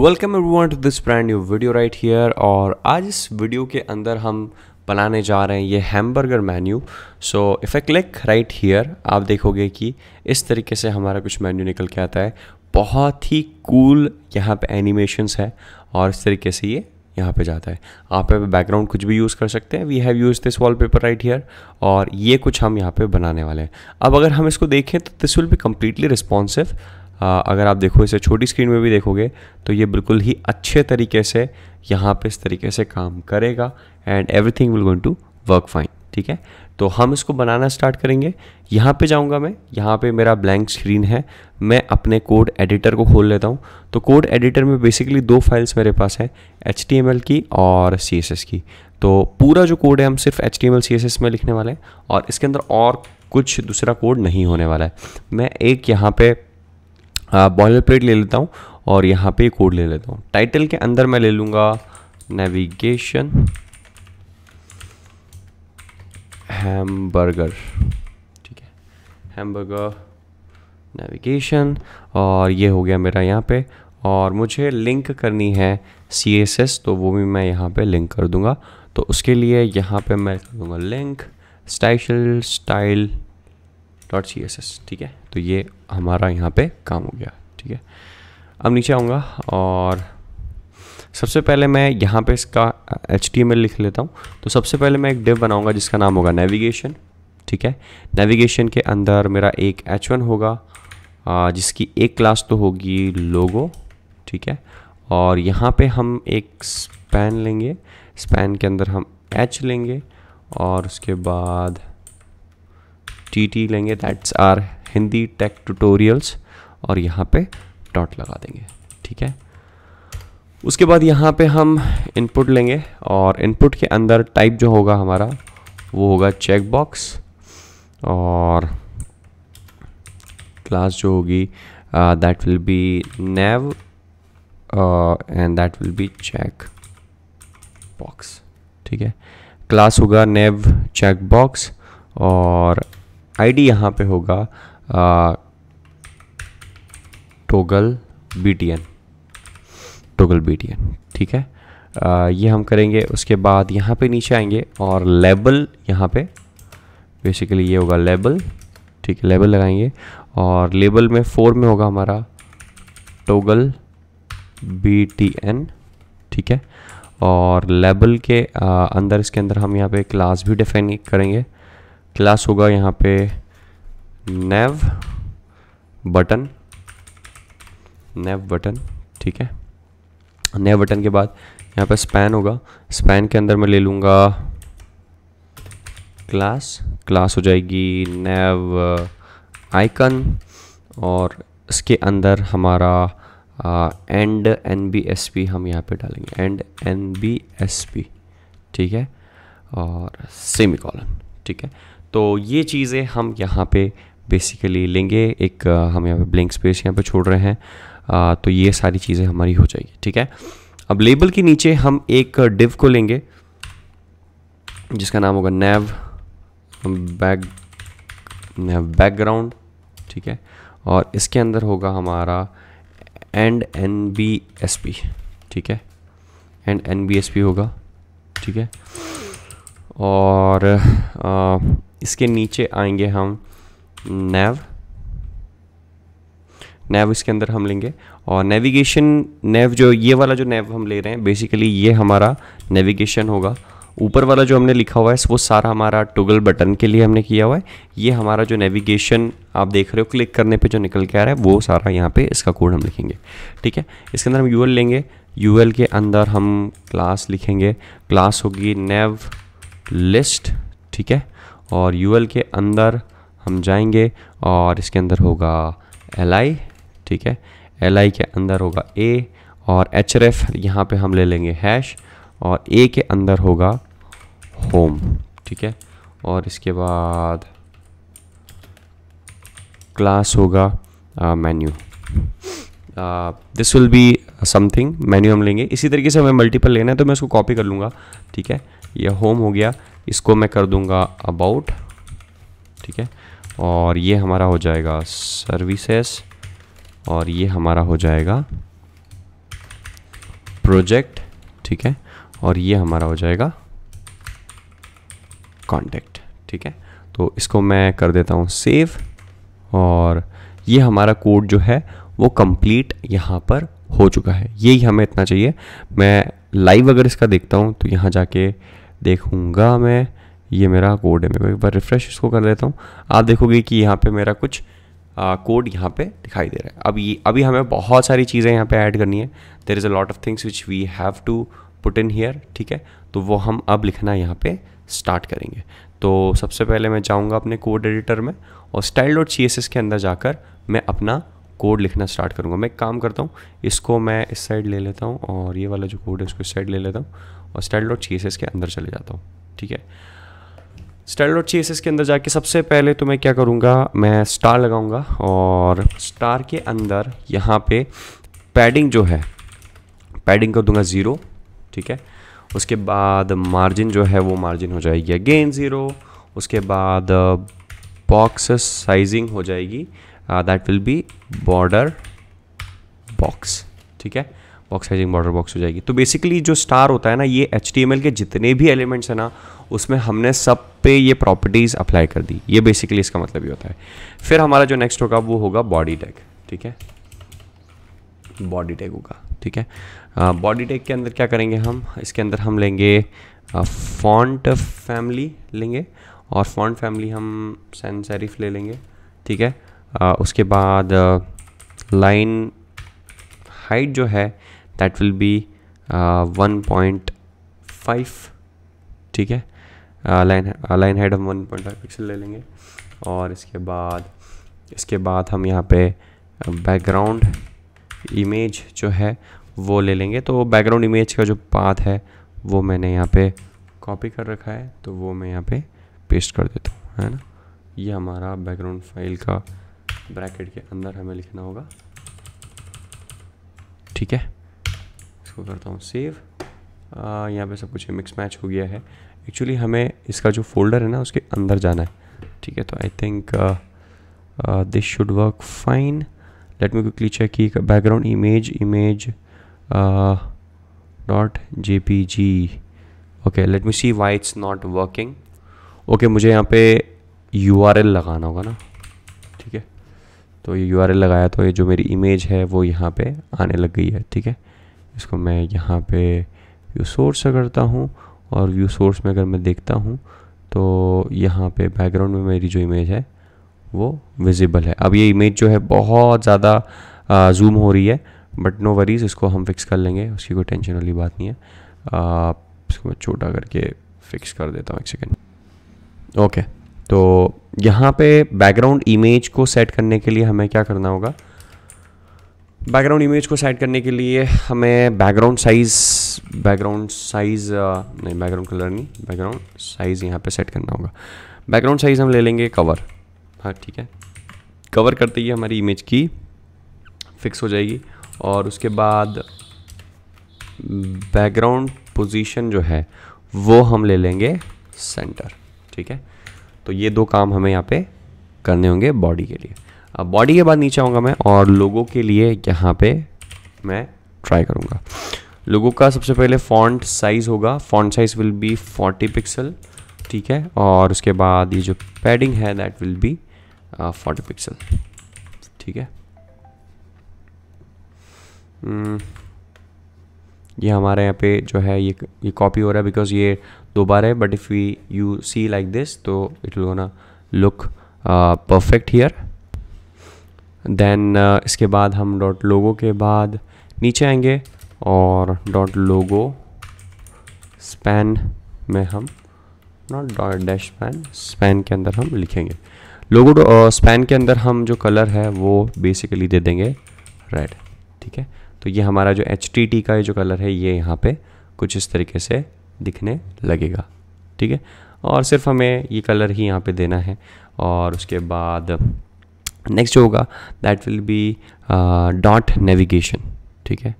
Welcome everyone to this brand new video right here और आज इस वीडियो के अंदर हम बनाने जा रहे हैं ये hamburger menu so if I click right here आप देखोगे कि इस तरीके से हमारा कुछ मेन्यू निकल के आता है बहुत ही कूल cool यहाँ पे एनिमेशंस है और इस तरीके से ये यहाँ पे जाता है आप बैकग्राउंड कुछ भी यूज़ कर सकते हैं we have use this wallpaper right here और ये कुछ हम यहाँ पे बनाने वाले हैं अब अगर हम इसको देखें तो दिस विल भी कम्प्लीटली रिस्पॉन्सिव अगर आप देखो इसे छोटी स्क्रीन में भी देखोगे तो ये बिल्कुल ही अच्छे तरीके से यहाँ पे इस तरीके से काम करेगा and everything will going to work fine ठीक है तो हम इसको बनाना स्टार्ट करेंगे यहाँ पे जाऊँगा मैं यहाँ पे मेरा ब्लैंक स्क्रीन है मैं अपने कोड एडिटर को खोल लेता हूँ तो कोड एडिटर में बेसिकली दो फाइल्स मेरे पास है एच की और सी की तो पूरा जो कोड है हम सिर्फ एच टी में लिखने वाले हैं और इसके अंदर और कुछ दूसरा कोड नहीं होने वाला है मैं एक यहाँ पर बॉयलर हाँ, प्लेट ले लेता हूँ और यहाँ पे कोड ले लेता हूँ टाइटल के अंदर मैं ले लूँगा नेविगेशन हैमबर्गर ठीक है हैमबर्गर नेविगेशन और ये हो गया मेरा यहाँ पे और मुझे लिंक करनी है सी एस एस तो वो भी मैं यहाँ पे लिंक कर दूँगा तो उसके लिए यहाँ पे मैं कर दूँगा link style style dot C S S ठीक है तो ये हमारा यहाँ पे काम हो गया ठीक है अब नीचे आऊँगा और सबसे पहले मैं यहाँ पे इसका एच लिख लेता हूँ तो सबसे पहले मैं एक डिव बनाऊँगा जिसका नाम होगा नेविगेशन ठीक है नेविगेशन के अंदर मेरा एक एच होगा जिसकी एक क्लास तो होगी लोगो ठीक है और यहाँ पे हम एक स्पैन लेंगे स्पैन के अंदर हम एच लेंगे और उसके बाद टी टी लेंगे that's our Hindi tech tutorials और यहाँ पे डॉट लगा देंगे ठीक है उसके बाद यहाँ पे हम इनपुट लेंगे और इनपुट के अंदर टाइप जो होगा हमारा वो होगा चेक बॉक्स और क्लास जो होगी that will be nav and that will be check box ठीक है क्लास होगा नेव चेक बॉक्स और आईडी यहाँ पर होगा toggle B T N toggle B T N ठीक है आ, ये हम करेंगे उसके बाद यहाँ पे नीचे आएंगे और लेबल यहाँ पे बेसिकली ये होगा लेबल ठीक है लेबल लगाएंगे और लेबल में फोर में होगा हमारा टोगल बी टी एन ठीक है और लेबल के आ, अंदर इसके अंदर हम यहाँ पे क्लास भी डिफाइन करेंगे क्लास होगा यहाँ पे नेव बटन नेव बटन ठीक है नेव बटन के बाद यहाँ पे स्पैन होगा स्पैन के अंदर मैं ले लूँगा क्लास क्लास हो जाएगी नेव आइकन और इसके अंदर हमारा and N B S P हम यहाँ पे डालेंगे and N B S P ठीक है और सेमी कॉलन ठीक है तो ये चीज़ें हम यहाँ पे बेसिकली लेंगे एक हम यहाँ पे ब्लैंक स्पेस यहाँ पे छोड़ रहे हैं आ, तो ये सारी चीज़ें हमारी हो जाएगी ठीक है अब लेबल के नीचे हम एक डिव को लेंगे जिसका नाम होगा नैव बैक नैव बैकग्राउंड ठीक है और इसके अंदर होगा हमारा and N B S P ठीक है and N B S P होगा ठीक है और आ, इसके नीचे आएंगे हम नेव नेव इसके अंदर हम लेंगे और नेविगेशन नेव जो ये वाला जो नेव हम ले रहे हैं बेसिकली ये हमारा नेविगेशन होगा ऊपर वाला जो हमने लिखा हुआ है वो सारा हमारा टुगल बटन के लिए हमने किया हुआ है ये हमारा जो नेविगेशन आप देख रहे हो क्लिक करने पे जो निकल के आ रहा है वो सारा यहाँ पे इसका कोड हम लिखेंगे ठीक है इसके अंदर हम यू लेंगे यू के अंदर हम क्लास लिखेंगे क्लास होगी नेव लिस्ट ठीक है और यू के अंदर हम जाएंगे और इसके अंदर होगा एल ठीक है एल के अंदर होगा ए और एच आर एफ यहाँ पर हम ले लेंगे हैश और ए के अंदर होगा होम ठीक है और इसके बाद क्लास होगा menu this will be something menu हम लेंगे इसी तरीके से हमें मल्टीपल लेना है तो मैं उसको कॉपी कर लूँगा ठीक है यह होम हो गया इसको मैं कर दूंगा अबाउट ठीक है और ये हमारा हो जाएगा सर्विसेस और ये हमारा हो जाएगा प्रोजेक्ट ठीक है और ये हमारा हो जाएगा कॉन्टेक्ट ठीक है तो इसको मैं कर देता हूँ सेव और ये हमारा कोड जो है वो कंप्लीट यहाँ पर हो चुका है यही हमें इतना चाहिए मैं लाइव अगर इसका देखता हूँ तो यहाँ जाके देखूंगा मैं ये मेरा कोड है मैं एक बार रिफ़्रेश इसको कर लेता हूँ आप देखोगे कि यहाँ पे मेरा कुछ कोड यहाँ पे दिखाई दे रहा है अब ये अभी हमें बहुत सारी चीज़ें यहाँ पे ऐड करनी है there is a lot of things which we have to put in here ठीक है तो वो हम अब लिखना यहाँ पे स्टार्ट करेंगे तो सबसे पहले मैं जाऊँगा अपने कोड एडिटर में और style dot C S S के अंदर जाकर मैं अपना कोड लिखना स्टार्ट करूँगा मैं एक काम करता हूँ इसको मैं इस साइड ले लेता हूँ और ये वाला जो कोड है उसको इस साइड ले लेता हूँ और स्टाइल डॉट सी के अंदर चले जाता हूँ ठीक है स्टाइल डॉट सी के अंदर जाके सबसे पहले तो मैं क्या करूँगा मैं स्टार लगाऊँगा और स्टार के अंदर यहाँ पे पैडिंग जो है पैडिंग कर दूंगा ज़ीरो ठीक है उसके बाद मार्जिन जो है वो मार्जिन हो जाएगी अगेन ज़ीरो उसके बाद बॉक्स साइजिंग हो जाएगी that will be border box ठीक है बॉक्स बॉर्डर बॉक्स हो जाएगी तो बेसिकली जो स्टार होता है ना ये एच के जितने भी एलिमेंट्स हैं ना उसमें हमने सब पे ये प्रॉपर्टीज़ अप्लाई कर दी ये बेसिकली इसका मतलब ये होता है फिर हमारा जो नेक्स्ट होगा वो होगा बॉडी टैग ठीक है बॉडी टैग होगा ठीक है बॉडी टैग के अंदर क्या करेंगे हम इसके अंदर हम लेंगे फॉन्ट फैमिली लेंगे और फॉन्ट फैमिली हम सैन ले लेंगे ठीक है uh, उसके बाद लाइन हाइट जो है that will be one point five ठीक है लाइन लाइन हेड हम वन पॉइंट फाइव पिक्सल ले लेंगे और इसके बाद इसके बाद हम यहाँ पे बैकग्राउंड uh, इमेज जो है वो ले लेंगे तो बैकग्राउंड इमेज का जो पाथ है वो मैंने यहाँ पे कॉपी कर रखा है तो वो मैं यहाँ पे पेस्ट कर देता हूँ है ना ये हमारा बैकग्राउंड फाइल का ब्रैकेट के अंदर हमें लिखना होगा ठीक है इसको करता हूँ सेव यहाँ पे सब कुछ मिक्स मैच हो गया है एक्चुअली हमें इसका जो फोल्डर है ना उसके अंदर जाना है ठीक है तो I think this should work fine let me quickly check की background image image dot J P G okay let me see why it's not working okay मुझे यहाँ पे यू आर एल लगाना होगा ना ठीक है तो ये यू आर एल लगाया तो ये जो मेरी इमेज है वो यहाँ पे आने लग गई है ठीक है इसको मैं यहाँ पे व्यू सोर्स से करता हूँ और व्यू सोर्स में अगर मैं देखता हूँ तो यहाँ पे बैकग्राउंड में मेरी जो इमेज है वो विजिबल है अब ये इमेज जो है बहुत ज़्यादा जूम हो रही है बट नो वरीज़ इसको हम फिक्स कर लेंगे उसकी कोई टेंशन वाली बात नहीं है आ, इसको मैं छोटा करके फिक्स कर देता हूँ एक सेकेंड ओके तो यहाँ पे बैकग्राउंड इमेज को सेट करने के लिए हमें क्या करना होगा बैकग्राउंड इमेज को सेट करने के लिए हमें बैकग्राउंड साइज़ बैकग्राउंड साइज़ नहीं बैकग्राउंड कलर नहीं बैकग्राउंड साइज़ यहाँ पे सेट करना होगा बैकग्राउंड साइज़ हम ले लेंगे कवर हाँ ठीक है कवर करते ही हमारी इमेज की फिक्स हो जाएगी और उसके बाद बैकग्राउंड पोजीशन जो है वो हम ले लेंगे सेंटर ठीक है तो ये दो काम हमें यहाँ पे करने होंगे बॉडी के लिए बॉडी के बाद नीचे आऊँगा मैं और लोगों के लिए यहाँ पे मैं ट्राई करूँगा लोगों का सबसे पहले फॉन्ट साइज़ होगा font size will be 40 pixel ठीक है और उसके बाद ये जो पैडिंग है that will be forty pixel ठीक है hmm. ये हमारे यहाँ पे जो है ये ये कॉपी हो रहा है बिकॉज ये दो बार है but if we you see like this तो it will gonna look perfect here then uh, इसके बाद हम डॉट लोगो के बाद नीचे आएंगे और डॉट लोगो स्पैन में हम not dot dash span span के अंदर हम लिखेंगे लोगो स्पैन uh, के अंदर हम जो कलर है वो बेसिकली दे देंगे रेड ठीक है तो ये हमारा जो एच का जो कलर है ये यहाँ पे कुछ इस तरीके से दिखने लगेगा ठीक है और सिर्फ हमें ये कलर ही यहाँ पे देना है और उसके बाद नेक्स्ट जो होगा that will be dot navigation ठीक है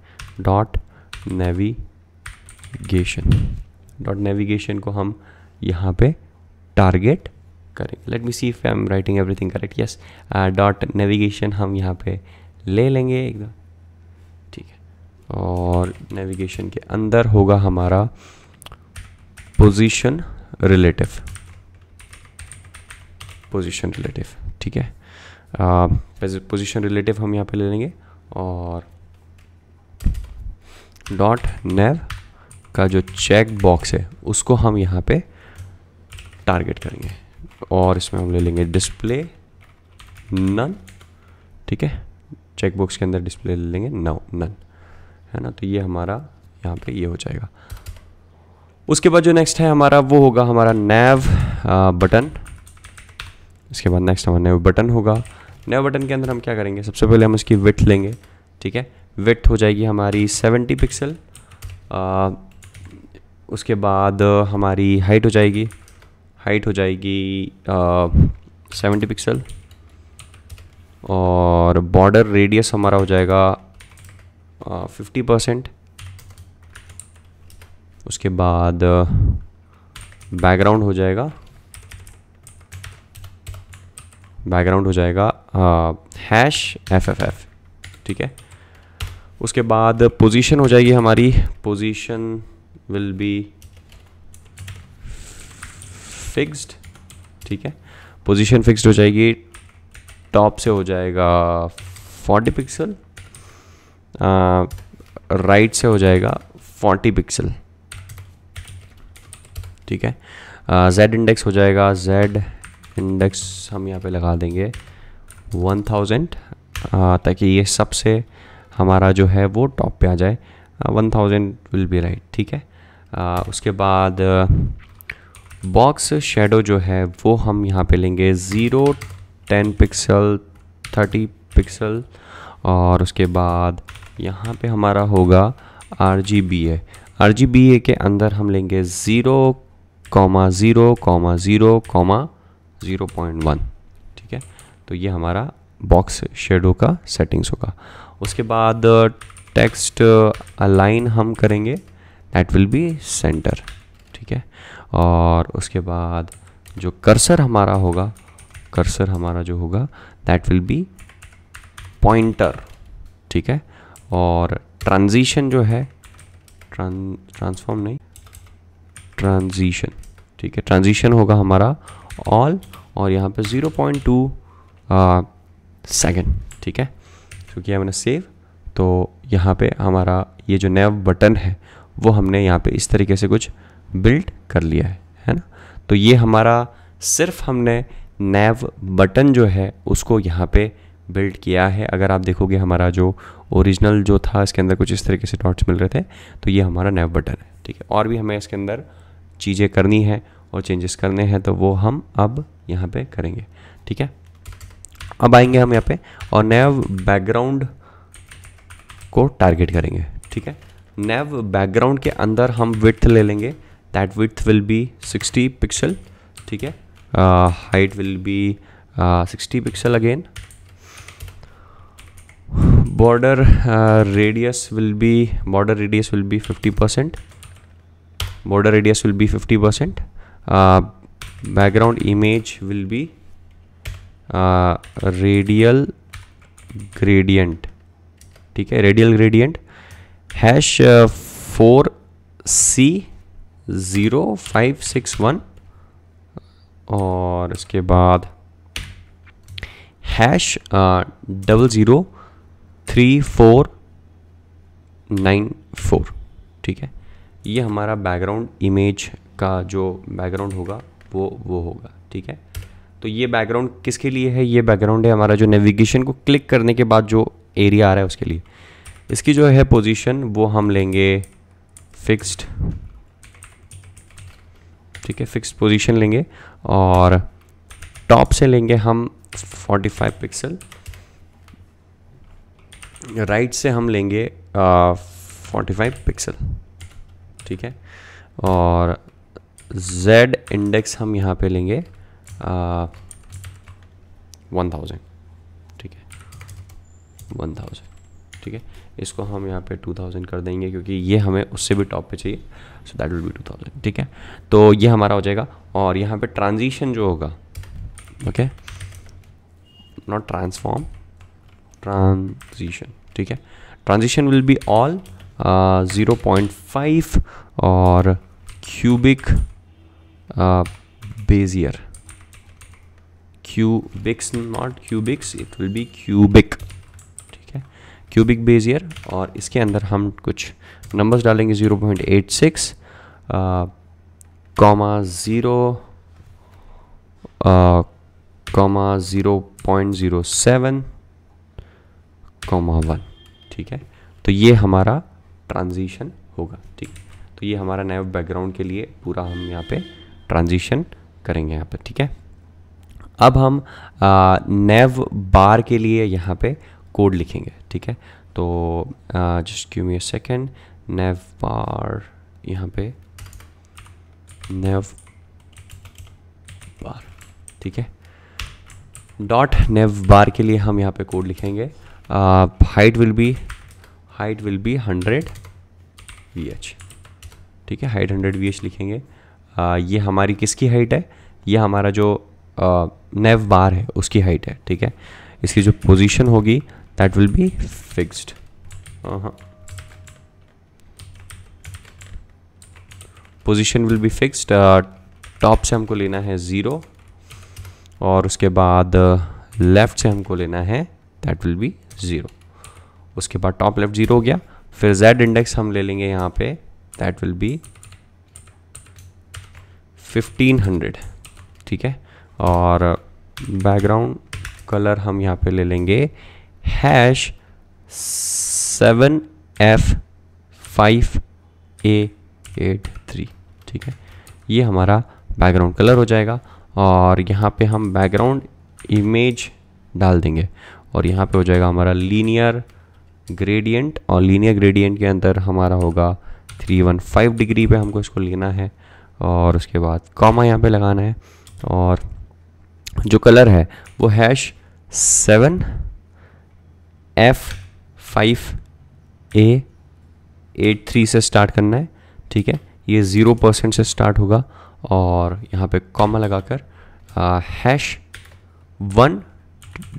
डॉट नेविगेशन डॉट नेविगेशन को हम यहाँ पे टारगेट करेंगे let me see if I am writing everything correct yes dot navigation हम यहाँ पे ले लेंगे एकदम ठीक है और नेविगेशन के अंदर होगा हमारा पोजीशन रिलेटिव पोजीशन रिलेटिव ठीक है पोजिशन uh, रिलेटिव हम यहाँ पे ले लेंगे और डॉट नेव का जो चेक बॉक्स है उसको हम यहाँ पे टारगेट करेंगे और इसमें हम ले लेंगे डिस्प्ले नन ठीक है चेक बॉक्स के अंदर डिस्प्ले ले लेंगे नो नन है ना तो ये हमारा यहाँ पे ये हो जाएगा उसके बाद जो नेक्स्ट है हमारा वो होगा हमारा नेव बटन uh, इसके बाद नेक्स्ट हमारा नेव बटन होगा नए बटन के अंदर हम क्या करेंगे सबसे पहले हम इसकी विथ लेंगे ठीक है विथ हो जाएगी हमारी 70 पिक्सल उसके बाद हमारी हाइट हो जाएगी हाइट हो जाएगी सेवेंटी पिक्सल और बॉर्डर रेडियस हमारा हो जाएगा फिफ्टी परसेंट उसके बाद बैकग्राउंड हो जाएगा बैकग्राउंड हो जाएगा हैश एफ एफ एफ ठीक है उसके बाद पोजीशन हो जाएगी हमारी पोजीशन विल बी फिक्स्ड ठीक है पोजीशन फिक्स्ड हो जाएगी टॉप से हो जाएगा 40 पिक्सल राइट से हो जाएगा 40 पिक्सल ठीक है जेड इंडेक्स हो जाएगा जेड इंडेक्स हम यहाँ पे लगा देंगे 1000 ताकि ये सबसे हमारा जो है वो टॉप पे आ जाए one thousand will be right ठीक है आ, उसके बाद बॉक्स शेडो जो है वो हम यहाँ पे लेंगे zero ten pixel thirty pixel और उसके बाद यहाँ पे हमारा होगा R G B A R G B A के अंदर हम लेंगे zero comma zero comma zero comma zero point one ठीक है तो ये हमारा बॉक्स शेडो का सेटिंग्स होगा उसके बाद टेक्स्ट uh, अलाइन uh, हम करेंगे दैट विल बी सेंटर ठीक है और उसके बाद जो कर्सर हमारा होगा कर्सर हमारा जो होगा दैट विल बी पॉइंटर ठीक है और ट्रांजिशन जो है ट्रांसफॉर्म नहीं ट्रांजिशन ठीक है ट्रांजिशन होगा हमारा ऑल और यहाँ पे 0.2 पॉइंट टू सेकेंड ठीक है क्योंकि हमने सेव तो यहाँ पे हमारा ये जो नया बटन है वो हमने यहाँ पे इस तरीके से कुछ बिल्ड कर लिया है है ना तो ये हमारा सिर्फ हमने नैव बटन जो है उसको यहाँ पे बिल्ड किया है अगर आप देखोगे हमारा जो ओरिजिनल जो था इसके अंदर कुछ इस तरीके से डॉट्स मिल रहे थे तो ये हमारा नैव बटन है ठीक है और भी हमें इसके अंदर चीज़ें करनी है और चेंजेस करने हैं तो वो हम अब यहाँ पे करेंगे ठीक है अब आएंगे हम यहाँ पे और नैव बैकग्राउंड को टारगेट करेंगे ठीक है नैव बैकग्राउंड के अंदर हम विथ ले लेंगे that width will be 60 pixel ठीक है height will be 60 pixel again border radius will be border radius will be fifty 50 border radius will will fifty 50 background image will be radial gradient ठीक है radial gradient hash four C zero five six one और इसके बाद hash double zero three four nine four ठीक है ये हमारा background image का जो बैकग्राउंड होगा वो वो होगा ठीक है तो ये बैकग्राउंड किसके लिए है ये बैकग्राउंड है हमारा जो नेविगेशन को क्लिक करने के बाद जो एरिया आ रहा है उसके लिए इसकी जो है पोजीशन वो हम लेंगे फिक्स्ड ठीक है फिक्स्ड पोजीशन लेंगे और टॉप से लेंगे हम 45 पिक्सल राइट से हम लेंगे आ, 45 पिक्सल ठीक है और z इंडेक्स हम यहाँ पे लेंगे वन थाउजेंड ठीक है वन थाउजेंड ठीक है इसको हम यहाँ पे टू थाउजेंड कर देंगे क्योंकि ये हमें उससे भी टॉप पे चाहिए so that will be two thousand ठीक है तो ये हमारा हो जाएगा और यहाँ पे ट्रांजिशन जो होगा ओके नॉट ट्रांसफॉर्म ट्रांजिशन ठीक है transition will be all zero point five और cubic bezier cubics not cubics it will be cubic ठीक है क्यूबिक बेजियर और इसके अंदर हम कुछ नंबर्स डालेंगे 0.86 comma zero comma zero point zero seven comma one ठीक है तो ये हमारा ट्रांजिशन होगा ठीक तो ये हमारा नया बैकग्राउंड के लिए पूरा हम यहाँ पे ट्रांजिशन करेंगे यहाँ पर ठीक है अब हम नेव बार के लिए यहाँ पे कोड लिखेंगे ठीक है तो just give me a second nav bar यहाँ पे नेव बार ठीक है डॉट नेव बार के लिए हम यहाँ पे कोड लिखेंगे height will be height will be hundred V H ठीक है हाइट हंड्रेड वी एच लिखेंगे ये हमारी किसकी हाइट है ये हमारा जो नेव बार है उसकी हाइट है ठीक है इसकी जो पोजीशन होगी that will be fixed position will be fixed top से हमको लेना है ज़ीरो और उसके बाद लेफ़्ट uh, से हमको लेना है दैट विल बी ज़ीरो उसके बाद टॉप लेफ़्ट ज़ीरो हो गया फिर जेड इंडेक्स हम ले लेंगे यहाँ पे that will be fifteen hundred ठीक है और बैकग्राउंड कलर हम यहाँ पे ले लेंगे hash seven F five A eight three ठीक है ये हमारा बैकग्राउंड कलर हो जाएगा और यहाँ पे हम बैकग्राउंड इमेज डाल देंगे और यहाँ पे हो जाएगा हमारा लीनियर ग्रेडियंट और लीनियर ग्रेडियंट के अंदर हमारा होगा 315 डिग्री पे हमको इसको लेना है और उसके बाद कॉमा यहाँ पे लगाना है और जो कलर है वो hash seven F five A eight three से स्टार्ट करना है ठीक है ये ज़ीरो परसेंट से स्टार्ट होगा और यहाँ पे कॉमा लगाकर hash one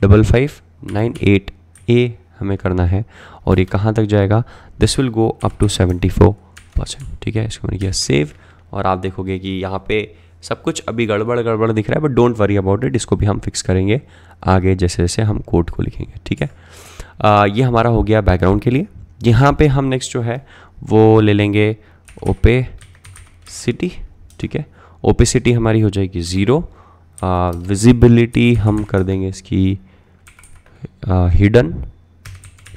double five nine eight A हमें करना है और ये कहाँ तक जाएगा this will go up to seventy four percent ठीक है इसको मैंने किया सेव और आप देखोगे कि यहाँ पे सब कुछ अभी गड़बड़ गड़बड़ दिख रहा है but don't worry about it इसको भी हम फिक्स करेंगे आगे जैसे जैसे हम कोड को लिखेंगे ठीक है आ, ये हमारा हो गया बैकग्राउंड के लिए यहाँ पे हम नेक्स्ट जो है वो ले लेंगे ओपे सिटी ठीक है ओपे सिटी हमारी हो जाएगी ज़ीरो विजिबिलिटी हम कर देंगे इसकी हिडन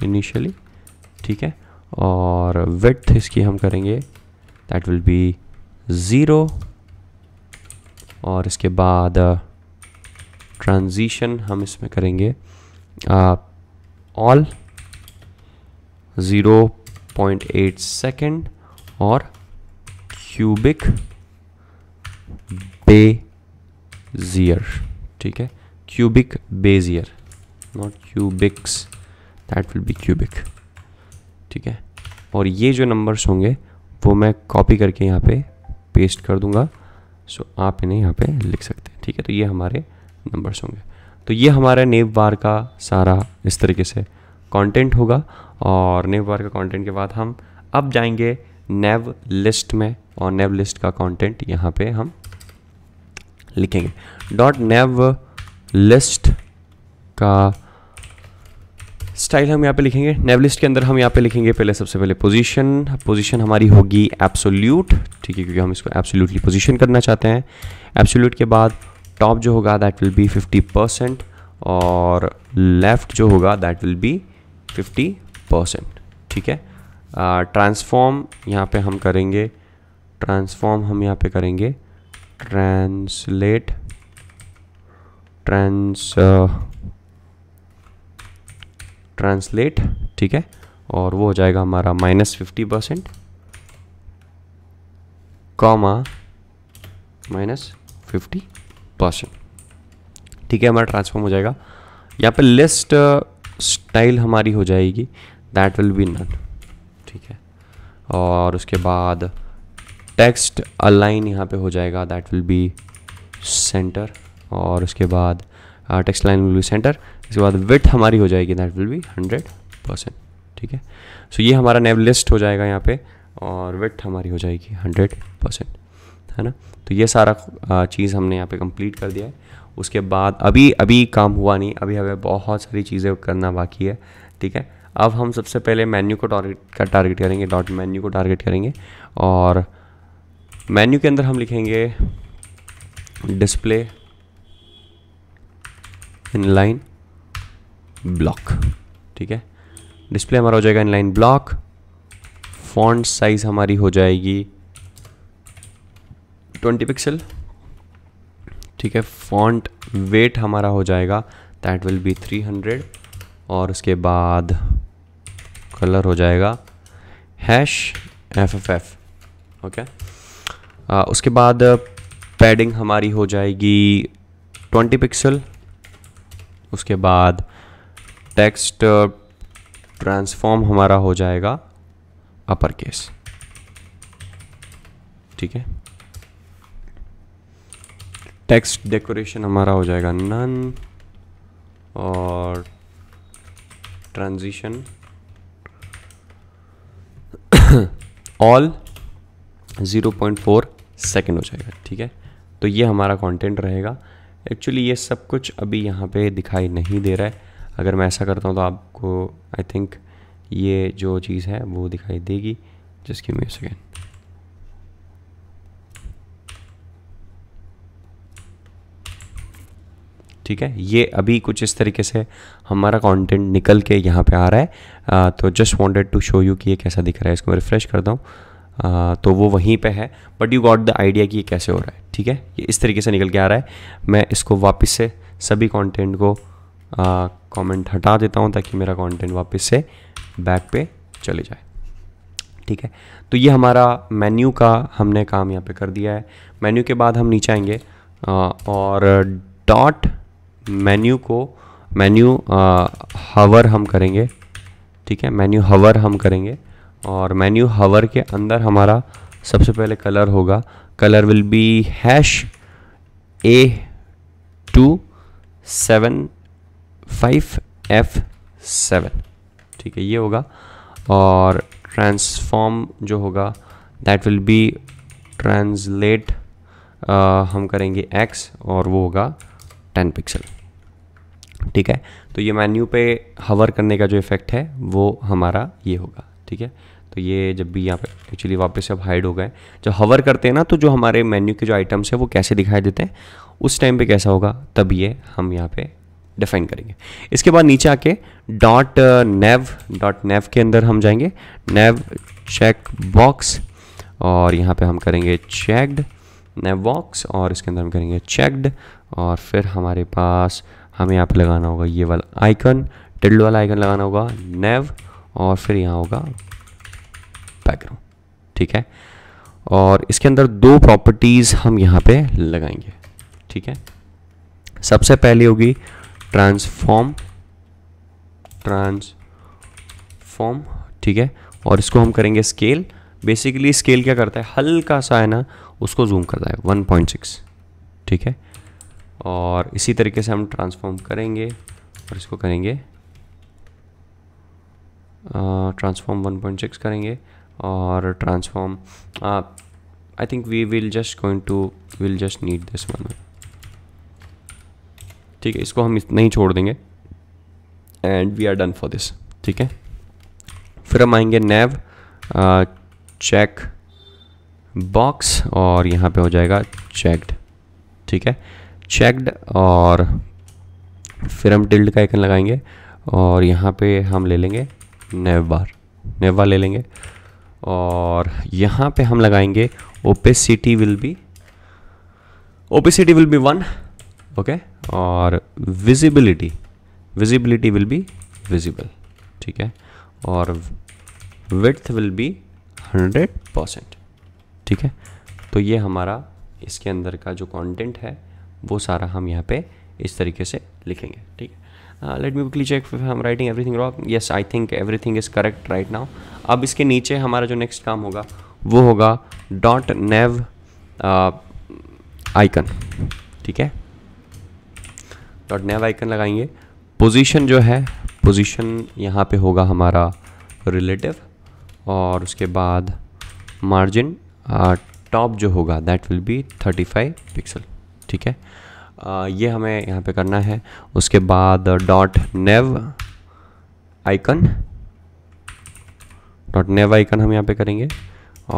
इनिशियली ठीक है और विथ इसकी हम करेंगे दैट विल बी ज़ीरो और इसके बाद ट्रांजिशन uh, हम इसमें करेंगे all zero point eight second और क्यूबिक बेजियर ठीक है cubic bezier not cubics that will be cubic ठीक है और ये जो नंबर्स होंगे वो मैं कॉपी करके यहाँ पे पेस्ट कर दूंगा सो आप इन्हें यहाँ पे लिख सकते हैं ठीक है तो ये हमारे नंबर्स होंगे तो ये हमारा नेव बार का सारा इस तरीके से कंटेंट होगा और नेव बार का कंटेंट के बाद हम अब जाएंगे नेव लिस्ट में और नेव लिस्ट का कंटेंट यहाँ पे हम लिखेंगे डॉट नेव लिस्ट का स्टाइल हम यहाँ पे लिखेंगे नेवलिस्ट के अंदर हम यहाँ पे लिखेंगे पहले सबसे पहले पोजीशन पोजीशन हमारी होगी एब्सोल्यूट ठीक है क्योंकि हम इसको एब्सोल्यूटली पोजीशन करना चाहते हैं एब्सोल्यूट के बाद टॉप जो होगा दैट विल बी 50 परसेंट और लेफ़्ट जो होगा दैट विल बी 50 परसेंट ठीक है ट्रांसफॉर्म यहाँ पर हम करेंगे ट्रांसफॉर्म हम यहाँ पर करेंगे ट्रांसलेट ट्रांस uh, ट्रांसलेट ठीक है और वो हो जाएगा हमारा minus fifty percent comma minus fifty percent ठीक है हमारा ट्रांसफॉर्म हो जाएगा यहाँ पे लिस्ट स्टाइल uh, हमारी हो जाएगी दैट विल बी नन ठीक है और उसके बाद टेक्स्ट अलाइन यहाँ पे हो जाएगा दैट विल बी सेंटर और उसके बाद text align will be centre इसके बाद विथ हमारी हो जाएगी that will be hundred percent ठीक है सो ये हमारा नेव लिस्ट हो जाएगा यहाँ पे और विथ हमारी हो जाएगी हंड्रेड परसेंट है ना तो ये सारा चीज़ हमने यहाँ पे कंप्लीट कर दिया है उसके बाद अभी अभी काम हुआ नहीं अभी हमें बहुत सारी चीज़ें करना बाकी है ठीक है अब हम सबसे पहले मेन्यू को टारगेट का टारगेट करेंगे डॉट मेन्यू को टारगेट करेंगे और मेन्यू के अंदर हम लिखेंगे डिस्प्ले इनलाइन ब्लॉक ठीक है डिस्प्ले हमारा हो जाएगा इनलाइन ब्लॉक फॉन्ट साइज़ हमारी हो जाएगी 20 पिक्सल ठीक है फॉन्ट वेट हमारा हो जाएगा दैट विल बी 300 और उसके बाद कलर हो जाएगा hash F F F okay उसके बाद पैडिंग हमारी हो जाएगी 20 पिक्सल उसके बाद टेक्स्ट ट्रांसफॉर्म हमारा हो जाएगा अपर केस ठीक है टेक्स्ट डेकोरेशन हमारा हो जाएगा नन और ट्रांजिशन ऑल 0.4 सेकंड हो जाएगा ठीक है तो ये हमारा कंटेंट रहेगा एक्चुअली ये सब कुछ अभी यहाँ पे दिखाई नहीं दे रहा है अगर मैं ऐसा करता हूँ तो आपको आई थिंक ये जो चीज़ है वो दिखाई देगी जिसकी मे सकें सेकेंड ठीक है ये अभी कुछ इस तरीके से हमारा कंटेंट निकल के यहाँ पे आ रहा है आ, तो just wanted to show you कि ये कैसा दिख रहा है इसको मैं रिफ़्रेश करता हूँ तो वो वहीं पे है but you got the idea कि ये कैसे हो रहा है ठीक है ये इस तरीके से निकल के आ रहा है मैं इसको वापस से सभी कंटेंट को कमेंट हटा देता हूँ ताकि मेरा कंटेंट वापस से बैक पे चले जाए ठीक है तो ये हमारा मेन्यू का हमने काम यहाँ पे कर दिया है मेन्यू के बाद हम नीचे आएंगे आ, और डॉट मेन्यू को मेन्यू हवर हम करेंगे ठीक है मेन्यू हवर हम करेंगे और मेन्यू हवर के अंदर हमारा सबसे पहले कलर होगा colour will be hash A two seven five F seven ठीक है ये होगा और ट्रांसफॉर्म जो होगा दैट विल बी ट्रांसलेट हम करेंगे एक्स और वो होगा टेन पिक्सल ठीक है तो ये मेन्यू पे हवर करने का जो इफेक्ट है वो हमारा ये होगा ठीक है तो ये जब भी यहाँ पे एक्चुअली वापस अब हाइड हो गए जब हवर करते हैं ना तो जो हमारे मेन्यू के जो आइटम्स हैं वो कैसे दिखाई देते हैं उस टाइम पे कैसा होगा तब ये हम यहाँ पे डिफाइन करेंगे इसके बाद नीचे आके डॉट नेव डॉट नेव के अंदर हम जाएंगे नेव चेक बॉक्स और यहाँ पे हम करेंगे चेकड नेव बॉक्स और इसके अंदर हम करेंगे चेकड और फिर हमारे पास हमें यहाँ पे लगाना होगा ये वाला आइकन टिल्ड वाला आइकन लगाना होगा नेव और फिर यहाँ होगा बैकग्राउंड ठीक है और इसके अंदर दो प्रॉपर्टीज़ हम यहाँ पे लगाएंगे ठीक है सबसे पहले होगी ट्रांसफॉर्म ट्रांसफॉर्म ठीक है और इसको हम करेंगे स्केल बेसिकली स्केल क्या करता है हल्का सा है ना उसको जूम करता है 1.6 ठीक है और इसी तरीके से हम ट्रांसफॉर्म करेंगे और इसको करेंगे ट्रांसफॉर्म 1.6 करेंगे और transform I think we will just going to will just need this one ठीक है इसको हम नहीं छोड़ देंगे and we are done for this ठीक है फिर हम आएंगे नेव चेक बॉक्स और यहाँ पे हो जाएगा चेकड ठीक है चेकड और फिर हम टिल्ड का आइकन लगाएंगे और यहाँ पे हम ले लेंगे नेव बार बार ले लेंगे और यहाँ पे हम लगाएंगे opacity will be opacity will be one okay और visibility visibility will be visible ठीक है और width will be hundred percent ठीक है तो ये हमारा इसके अंदर का जो कंटेंट है वो सारा हम यहाँ पे इस तरीके से लिखेंगे ठीक है लेट मी बुकली चेक हम writing everything correct yes I think everything is correct right now अब इसके नीचे हमारा जो नेक्स्ट काम होगा वो होगा डॉट नेव आइकन ठीक है डॉट नेव आइकन लगाएंगे पोजीशन जो है पोजीशन यहाँ पे होगा हमारा रिलेटिव और उसके बाद मार्जिन टॉप जो होगा दैट विल बी 35 पिक्सल ठीक है आ, ये हमें यहाँ पे करना है उसके बाद dot nav icon dot nav icon हम यहाँ पे करेंगे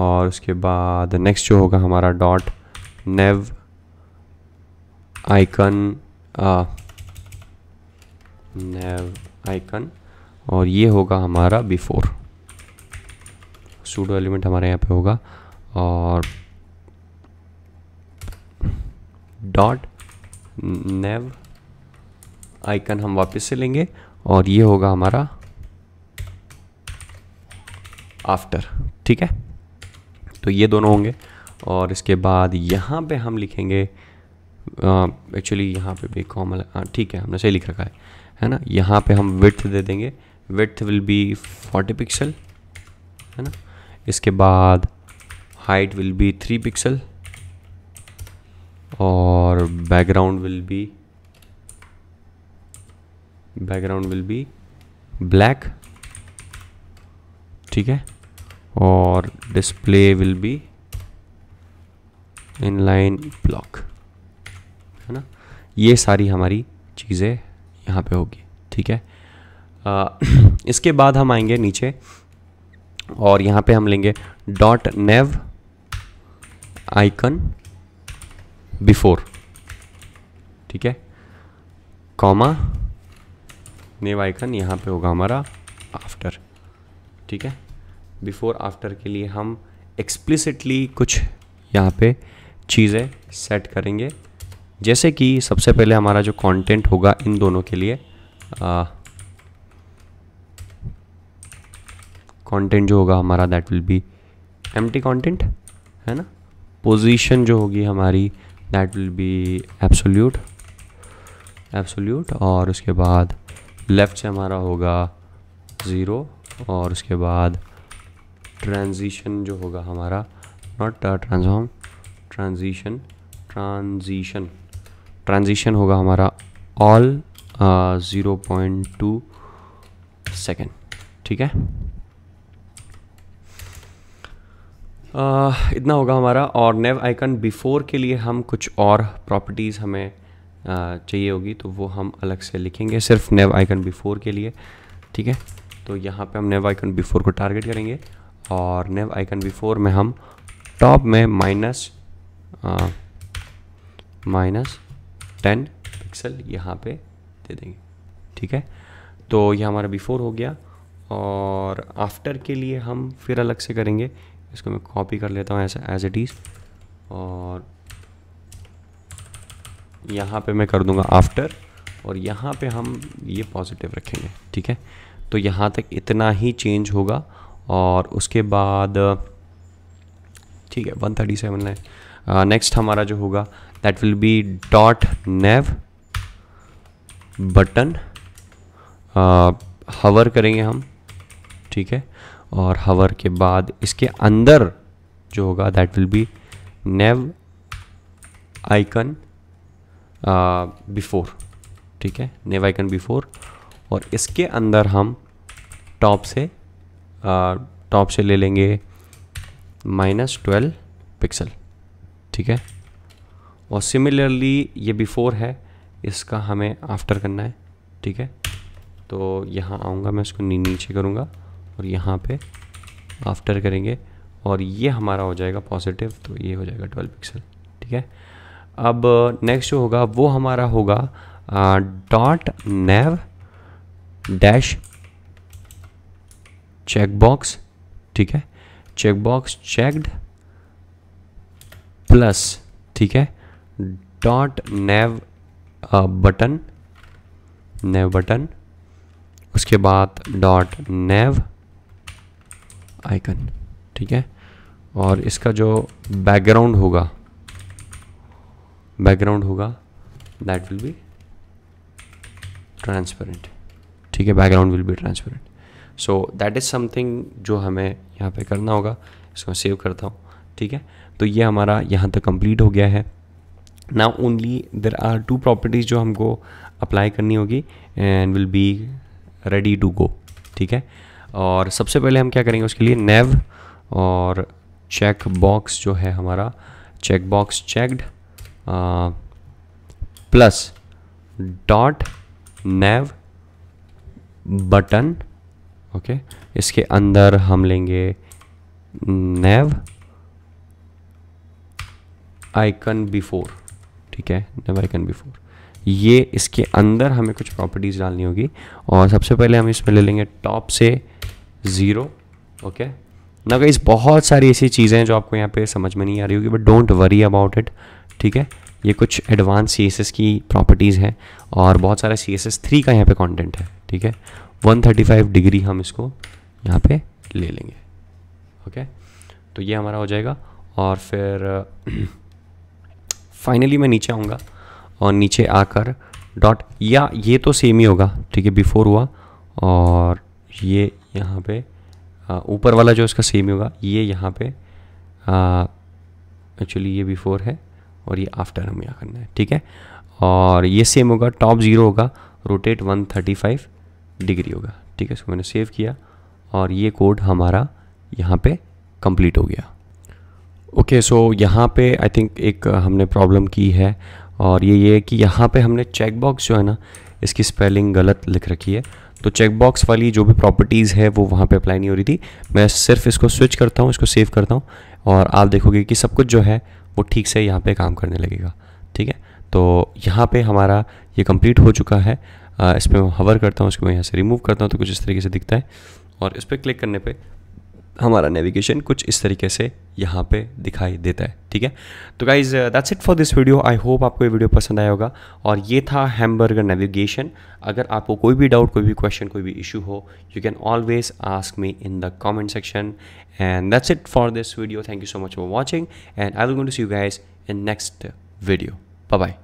और उसके बाद नेक्स्ट जो होगा हमारा dot nav icon nav icon और ये होगा हमारा बिफोर सूडो एलिमेंट हमारे यहाँ पे होगा और डॉट नेव आइकन हम वापस से लेंगे और ये होगा हमारा आफ्टर ठीक है तो ये दोनों होंगे और इसके बाद यहाँ पे हम लिखेंगे एक्चुअली यहाँ पे भी कॉमल ठीक है हमने सही लिख रखा है है ना यहाँ पे हम विथ दे देंगे विथ विल बी 40 पिक्सल है ना इसके बाद हाइट विल बी 3 पिक्सल और background will be background will be black ठीक है और display will be inline block है ना ये सारी हमारी चीज़ें यहाँ पे होगी ठीक है आ, इसके बाद हम आएंगे नीचे और यहाँ पे हम लेंगे डॉट नेव आइकन बिफोर ठीक है कॉमा नेव आइकन यहाँ पे होगा हमारा आफ्टर ठीक है बिफोर आफ्टर के लिए हम एक्सप्लिसिटली कुछ यहाँ पे चीज़ें सेट करेंगे जैसे कि सबसे पहले हमारा जो कंटेंट होगा इन दोनों के लिए कंटेंट जो होगा हमारा that will be em content है ना पोजीशन जो होगी हमारी that will be absolute absolute और उसके बाद लेफ़्ट से हमारा होगा ज़ीरो और उसके बाद ट्रांजिशन जो होगा हमारा not transform transition transition transition होगा हमारा all zero point two second ठीक है आ, इतना होगा हमारा और नेव आइकन बिफोर के लिए हम कुछ और प्रॉपर्टीज़ हमें आ, चाहिए होगी तो वो हम अलग से लिखेंगे सिर्फ नेव आइकन बिफोर के लिए ठीक है तो यहाँ पे हम नेव आइकन बिफोर को टारगेट करेंगे और नेव आइकन बिफोर में हम टॉप में माइनस माइनस टेन पिक्सल यहाँ पे दे देंगे ठीक है तो ये हमारा बिफोर हो गया और आफ्टर के लिए हम फिर अलग से करेंगे इसको मैं कॉपी कर लेता हूँ ऐसा एज इट इज़ और यहाँ पे मैं कर दूँगा आफ्टर और यहाँ पे हम ये पॉजिटिव रखेंगे ठीक है तो यहाँ तक इतना ही चेंज होगा और उसके बाद ठीक है one thirty seven line next uh, हमारा जो होगा that will be dot nav button hover करेंगे हम ठीक है और हवर के बाद इसके अंदर जो होगा that will be nav icon before ठीक है नेव आइकन बिफोर और इसके अंदर हम टॉप से टॉप uh, से ले लेंगे माइनस ट्वेल्व पिक्सल ठीक है और सिमिलरली ये बिफ़ोर है इसका हमें आफ्टर करना है ठीक है तो यहाँ आऊँगा मैं इसको नीचे करूँगा और यहाँ पे आफ्टर करेंगे और ये हमारा हो जाएगा पॉजिटिव तो ये हो जाएगा 12 पिक्सल ठीक है अब नेक्स्ट जो होगा वो हमारा होगा डॉट नेव डैश चेकबॉक्स ठीक है चेकबॉक्स चेकड प्लस ठीक है dot nav button nav button उसके बाद डॉट नेव आइकन ठीक है और इसका जो बैकग्राउंड होगा बैकग्राउंड होगा दैट विल बी ट्रांसपेरेंट ठीक है background will be transparent so that is something जो हमें यहाँ पे करना होगा इसको सेव करता हूँ ठीक है तो ये हमारा यहाँ तक कंप्लीट हो गया है now only there are two properties जो हमको अप्लाई करनी होगी and will be ready to go ठीक है और सबसे पहले हम क्या करेंगे उसके लिए नेव और चेक बॉक्स जो है हमारा check box checked plus dot nav button okay इसके अंदर हम लेंगे नेव आइकन बिफोर ठीक है नेवर आइकन बिफोर ये इसके अंदर हमें कुछ प्रॉपर्टीज़ डालनी होगी और सबसे पहले हम इसमें ले लेंगे टॉप से ज़ीरो ओके ना गाइज बहुत सारी ऐसी चीज़ें हैं जो आपको यहाँ पे समझ में नहीं आ रही होगी but don't worry about it ठीक है ये कुछ एडवांस सी की प्रॉपर्टीज़ हैं और बहुत सारा सी एस थ्री का यहाँ पे कंटेंट है ठीक है 135 डिग्री हम इसको यहाँ पे ले लेंगे ओके तो ये हमारा हो जाएगा और फिर फाइनली मैं नीचे आऊँगा और नीचे आकर डॉट या ये तो सेम ही होगा ठीक है बिफोर हुआ और ये यहाँ पे ऊपर वाला जो इसका सेम ही होगा ये यहाँ पे एक्चुअली ये बिफोर है और ये आफ्टर हमें यहाँ करना है ठीक है और ये सेम होगा टॉप ज़ीरो होगा रोटेट 135 डिग्री होगा ठीक है इसको मैंने सेव किया और ये कोड हमारा यहाँ पे कंप्लीट हो गया ओके सो यहाँ पे आई थिंक एक uh, हमने प्रॉब्लम की है और ये ये है कि यहाँ पे हमने चेक बॉक्स जो है ना इसकी स्पेलिंग गलत लिख रखी है तो चेक बॉक्स वाली जो भी प्रॉपर्टीज़ है वो वहाँ पे अप्लाई नहीं हो रही थी मैं सिर्फ इसको स्विच करता हूँ इसको सेव करता हूँ और आप देखोगे कि सब कुछ जो है वो ठीक से यहाँ पे काम करने लगेगा ठीक है तो यहाँ पे हमारा ये कंप्लीट हो चुका है इस पर हवर करता हूँ इसको मैं यहाँ से रिमूव करता हूँ तो कुछ इस तरीके से दिखता है और इस पर क्लिक करने पर हमारा नेविगेशन कुछ इस तरीके से यहाँ पे दिखाई देता है ठीक है तो guys that's it for this video I hope आपको ये वीडियो पसंद आया होगा और ये था हैमबर्गर नेविगेशन अगर आपको कोई भी डाउट कोई भी क्वेश्चन कोई भी इशू हो you can always ask me in the comment section and that's it for this video thank you so much for watching and I will going to see you guys in next video bye bye